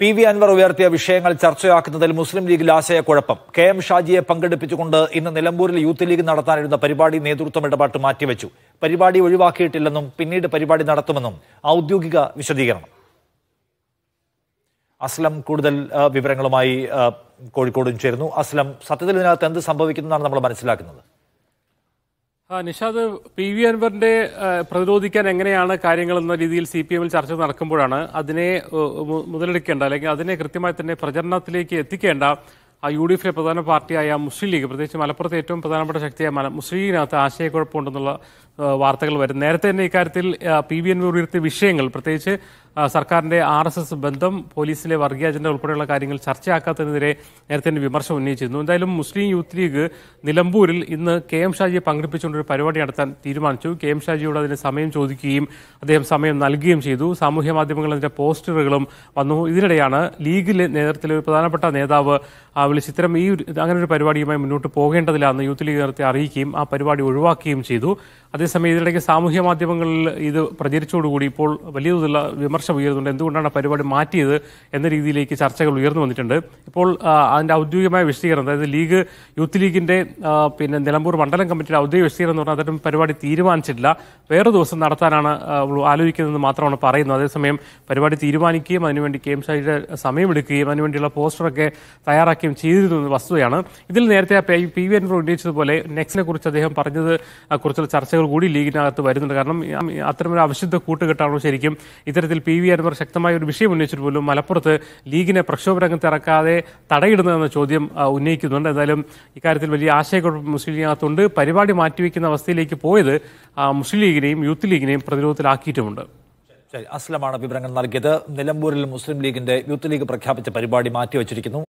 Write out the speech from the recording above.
P V Anwar ഉയർത്തിയ വിഷയങ്ങൾ ചർച്ചയാക്കുന്നതിൽ മുസ്ലിം ലീഗിൽ ആശയക്കുഴപ്പം കെ എം ഷാജിയെ പങ്കെടുപ്പിച്ചുകൊണ്ട് ഇന്ന് നിലമ്പൂരിൽ യൂത്ത് ലീഗ് നടത്താനിരുന്ന പരിപാടി നേതൃത്വം ഇടപാട്ട് മാറ്റിവെച്ചു പരിപാടി ഒഴിവാക്കിയിട്ടില്ലെന്നും പിന്നീട് പരിപാടി നടത്തുമെന്നും ഔദ്യോഗിക വിശദീകരണം അസ്ലം കൂടുതൽ വിവരങ്ങളുമായി കോഴിക്കോടും ചേരുന്നു അസ്ലം സത്യത്തിൽ ഇതിനകത്ത് എന്ത് സംഭവിക്കുന്നതാണ് നമ്മൾ മനസ്സിലാക്കുന്നത് നിഷാദ് പി വി അൻവറിന്റെ പ്രതിരോധിക്കാൻ എങ്ങനെയാണ് കാര്യങ്ങൾ എന്ന രീതിയിൽ സി പി എമ്മിൽ ചർച്ച നടക്കുമ്പോഴാണ് അതിനെ മുതലെടുക്കേണ്ട അല്ലെങ്കിൽ അതിനെ കൃത്യമായി തന്നെ പ്രചരണത്തിലേക്ക് എത്തിക്കേണ്ട ആ യു ഡി എഫിലെ പ്രധാന പാർട്ടിയായ മുസ്ലിം ലീഗ് പ്രത്യേകിച്ച് മലപ്പുറത്തെ ഏറ്റവും പ്രധാനപ്പെട്ട ശക്തിയായ മുസ്ലിം ലീഗിനകത്ത് ആശയക്കുഴപ്പമുണ്ടെന്നുള്ള വാർത്തകൾ വരും നേരത്തെ തന്നെ ഇക്കാര്യത്തിൽ പി വി അൻവർ ഉയർത്തിയ വിഷയങ്ങൾ പ്രത്യേകിച്ച് സർക്കാരിന്റെ ആർ എസ് എസ് ബന്ധം പോലീസിലെ വർഗീയ അജണ്ട ഉൾപ്പെടെയുള്ള കാര്യങ്ങൾ ചർച്ചയാക്കാത്തതിനെതിരെ നേരത്തെ വിമർശം ഉന്നയിച്ചിരുന്നു എന്തായാലും മുസ്ലിം യൂത്ത് ലീഗ് നിലമ്പൂരിൽ ഇന്ന് കെ എം ഷാജിയെ പങ്കെടുപ്പിച്ചുകൊണ്ടൊരു പരിപാടി നടത്താൻ തീരുമാനിച്ചു കെ എം ഷാജിയോട് അതിന് സമയം ചോദിക്കുകയും അദ്ദേഹം സമയം നൽകുകയും ചെയ്തു സാമൂഹ്യ മാധ്യമങ്ങളിൽ അതിന്റെ പോസ്റ്ററുകളും വന്നു ഇതിനിടെയാണ് ലീഗിലെ നേതൃത്വത്തിലെ ഒരു പ്രധാനപ്പെട്ട നേതാവ് വിളിച്ച് ഇത്തരം ഈ അങ്ങനെ ഒരു പരിപാടിയുമായി മുന്നോട്ട് പോകേണ്ടതില്ല എന്ന് യൂത്ത് ലീഗ് നേരത്തെ അറിയിക്കുകയും ആ പരിപാടി ഒഴിവാക്കുകയും ചെയ്തു അതേസമയം ഇതിനിടയ്ക്ക് സാമൂഹ്യ മാധ്യമങ്ങളിൽ ഇത് പ്രചരിച്ചോടുകൂടി ഇപ്പോൾ വലിയ തോതിലുള്ള വിമർശനം വിമർശനം ഉയരുന്നുണ്ട് എന്തുകൊണ്ടാണ് പരിപാടി മാറ്റിയത് എന്ന രീതിയിലേക്ക് ചർച്ചകൾ ഉയർന്നു വന്നിട്ടുണ്ട് ഇപ്പോൾ അതിന്റെ ഔദ്യോഗികമായ വിശദീകരണം അതായത് ലീഗ് യൂത്ത് ലീഗിന്റെ പിന്നെ നിലമ്പൂർ മണ്ഡലം കമ്മിറ്റിയുടെ ഔദ്യോഗിക വിശദീകരണം എന്ന് പറഞ്ഞാൽ അദ്ദേഹം പരിപാടി തീരുമാനിച്ചിട്ടില്ല വേറെ ദിവസം നടത്താനാണ് ആലോചിക്കുന്നതെന്ന് മാത്രമാണ് പറയുന്നത് അതേസമയം പരിപാടി തീരുമാനിക്കുകയും അതിനുവേണ്ടി കെ എം ഷാജിയുടെ സമയമെടുക്കുകയും അതിനുവേണ്ടിയുള്ള പോസ്റ്ററൊക്കെ തയ്യാറാക്കുകയും ചെയ്തിരുന്നു എന്ന വസ്തുതയാണ് ഇതിൽ നേരത്തെ പി വി അൻവർ ഉന്നയിച്ചതുപോലെ നെക്സിനെ കുറിച്ച് അദ്ദേഹം പറഞ്ഞത് കുറിച്ചുള്ള ചർച്ചകൾ കൂടി ലീഗിനകത്ത് വരുന്നുണ്ട് കാരണം അത്തരമൊരു അവശുദ്ധ കൂട്ടുകെട്ടാണോ ശരിക്കും ഇത്തരത്തിൽ പി വി അൻവർ ശക്തമായ ഒരു വിഷയം ഉന്നയിച്ചിട്ട് പോലും മലപ്പുറത്ത് ലീഗിനെ പ്രക്ഷോഭ രംഗത്ത് ഇറക്കാതെ തടയിടുന്നതെന്ന ചോദ്യം ഉന്നയിക്കുന്നുണ്ട് എന്തായാലും ഇക്കാര്യത്തിൽ വലിയ ആശയക്കുഴപ്പം മുസ്ലിം ലീഗിനകത്തുണ്ട് പരിപാടി മാറ്റിവെക്കുന്ന അവസ്ഥയിലേക്ക് പോയത് മുസ്ലിം ലീഗിനെയും യൂത്ത് ലീഗിനെയും പ്രതിരോധത്തിലാക്കിയിട്ടുമുണ്ട് ശരി അസ്ലമാണ് വിവരങ്ങൾ നൽകിയത് നിലമ്പൂരിൽ മുസ്ലിം ലീഗിന്റെ യൂത്ത് ലീഗ് പ്രഖ്യാപിച്ച പരിപാടി മാറ്റിവെച്ചിരിക്കുന്നു